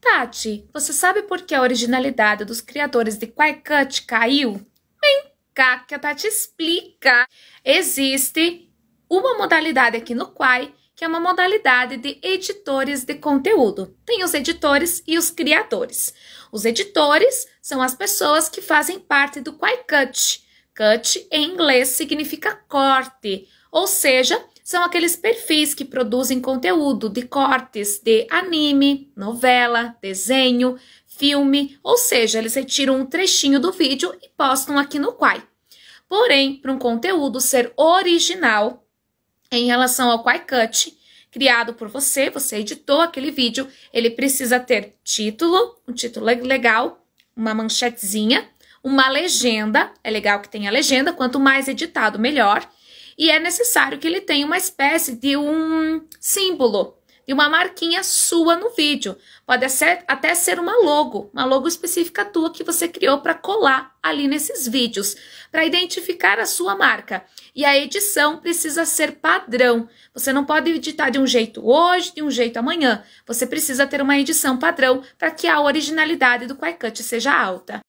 Tati, você sabe por que a originalidade dos criadores de Cut caiu? Vem cá que a Tati explica. Existe uma modalidade aqui no Quai que é uma modalidade de editores de conteúdo. Tem os editores e os criadores. Os editores são as pessoas que fazem parte do Quai Cut. Cut em inglês significa corte, ou seja, são aqueles perfis que produzem conteúdo de cortes de anime, novela, desenho, filme, ou seja, eles retiram um trechinho do vídeo e postam aqui no Quai. Porém, para um conteúdo ser original em relação ao Quai Cut, criado por você, você editou aquele vídeo, ele precisa ter título, um título legal, uma manchetezinha, uma legenda, é legal que tenha legenda, quanto mais editado, melhor e é necessário que ele tenha uma espécie de um símbolo, de uma marquinha sua no vídeo. Pode ser, até ser uma logo, uma logo específica tua que você criou para colar ali nesses vídeos, para identificar a sua marca. E a edição precisa ser padrão. Você não pode editar de um jeito hoje, de um jeito amanhã. Você precisa ter uma edição padrão para que a originalidade do QuiCut seja alta.